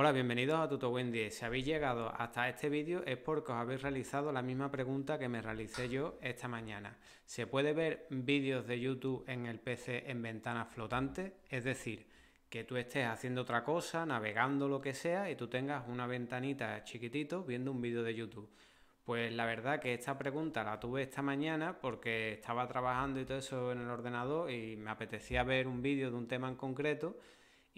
Hola, bienvenidos a Tutowind10. Si habéis llegado hasta este vídeo es porque os habéis realizado la misma pregunta que me realicé yo esta mañana. ¿Se puede ver vídeos de YouTube en el PC en ventanas flotantes? Es decir, que tú estés haciendo otra cosa, navegando lo que sea y tú tengas una ventanita chiquitito viendo un vídeo de YouTube. Pues la verdad que esta pregunta la tuve esta mañana porque estaba trabajando y todo eso en el ordenador y me apetecía ver un vídeo de un tema en concreto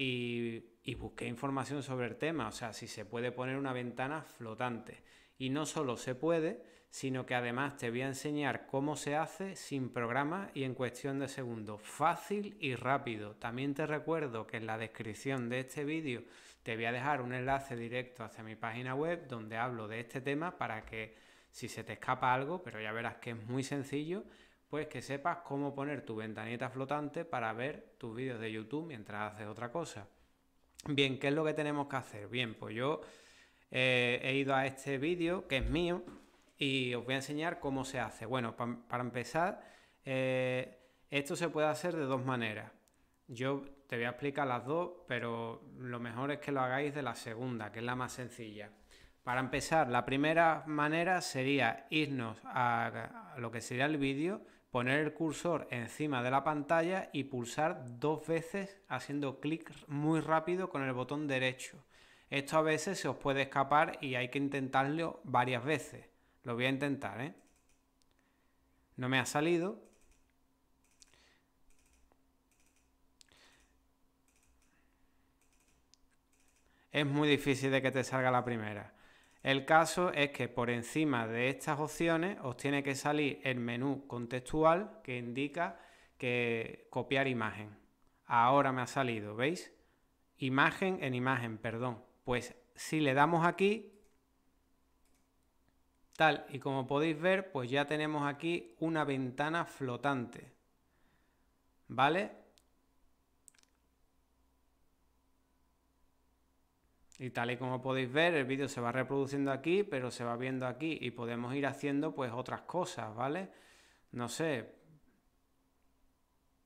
y, busqué información sobre el tema, o sea, si se puede poner una ventana flotante. Y no solo se puede, sino que además te voy a enseñar cómo se hace sin programa y en cuestión de segundos. Fácil y rápido. También te recuerdo que en la descripción de este vídeo te voy a dejar un enlace directo hacia mi página web donde hablo de este tema para que si se te escapa algo, pero ya verás que es muy sencillo, pues que sepas cómo poner tu ventanita flotante para ver tus vídeos de YouTube mientras haces otra cosa. Bien, ¿qué es lo que tenemos que hacer? Bien, pues yo eh, he ido a este vídeo que es mío y os voy a enseñar cómo se hace. Bueno, para empezar, eh, esto se puede hacer de dos maneras. Yo te voy a explicar las dos, pero lo mejor es que lo hagáis de la segunda, que es la más sencilla. Para empezar, la primera manera sería irnos a lo que sería el vídeo, poner el cursor encima de la pantalla y pulsar dos veces haciendo clic muy rápido con el botón derecho. Esto a veces se os puede escapar y hay que intentarlo varias veces. Lo voy a intentar, ¿eh? No me ha salido. Es muy difícil de que te salga la primera. El caso es que por encima de estas opciones os tiene que salir el menú contextual que indica que copiar imagen. Ahora me ha salido, ¿veis? Imagen en imagen, perdón. Pues si le damos aquí, tal y como podéis ver, pues ya tenemos aquí una ventana flotante. ¿Vale? Y tal y como podéis ver, el vídeo se va reproduciendo aquí, pero se va viendo aquí y podemos ir haciendo pues otras cosas, ¿vale? No sé,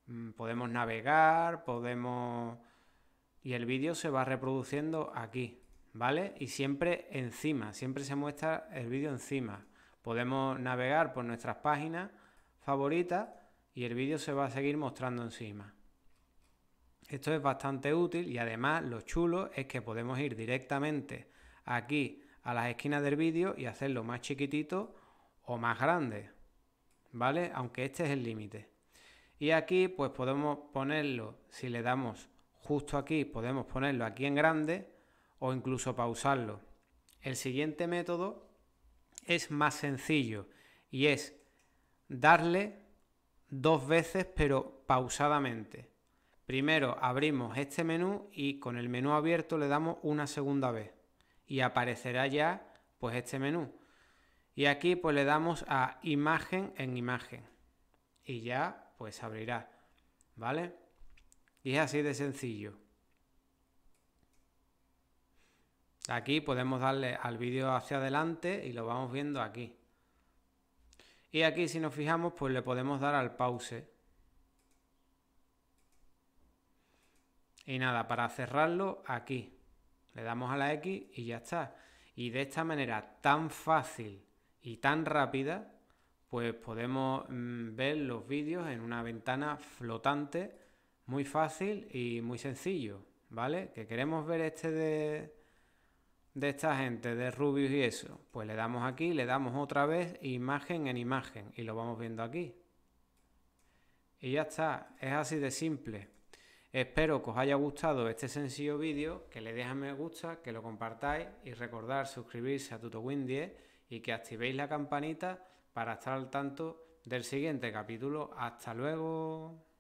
mm, podemos navegar, podemos... Y el vídeo se va reproduciendo aquí, ¿vale? Y siempre encima, siempre se muestra el vídeo encima. Podemos navegar por nuestras páginas favoritas y el vídeo se va a seguir mostrando encima. Esto es bastante útil y además lo chulo es que podemos ir directamente aquí a las esquinas del vídeo y hacerlo más chiquitito o más grande, ¿vale? Aunque este es el límite. Y aquí pues podemos ponerlo, si le damos justo aquí, podemos ponerlo aquí en grande o incluso pausarlo. El siguiente método es más sencillo y es darle dos veces pero pausadamente. Primero abrimos este menú y con el menú abierto le damos una segunda vez y aparecerá ya pues este menú. Y aquí pues le damos a imagen en imagen y ya pues abrirá, ¿vale? Y es así de sencillo. Aquí podemos darle al vídeo hacia adelante y lo vamos viendo aquí. Y aquí si nos fijamos pues le podemos dar al pause Y nada, para cerrarlo aquí. Le damos a la X y ya está. Y de esta manera tan fácil y tan rápida, pues podemos mm, ver los vídeos en una ventana flotante, muy fácil y muy sencillo, ¿vale? Que queremos ver este de, de esta gente, de Rubius y eso. Pues le damos aquí, le damos otra vez imagen en imagen y lo vamos viendo aquí. Y ya está, es así de simple. Espero que os haya gustado este sencillo vídeo, que le a me gusta, que lo compartáis y recordar suscribirse a TutoWin 10 y que activéis la campanita para estar al tanto del siguiente capítulo. ¡Hasta luego!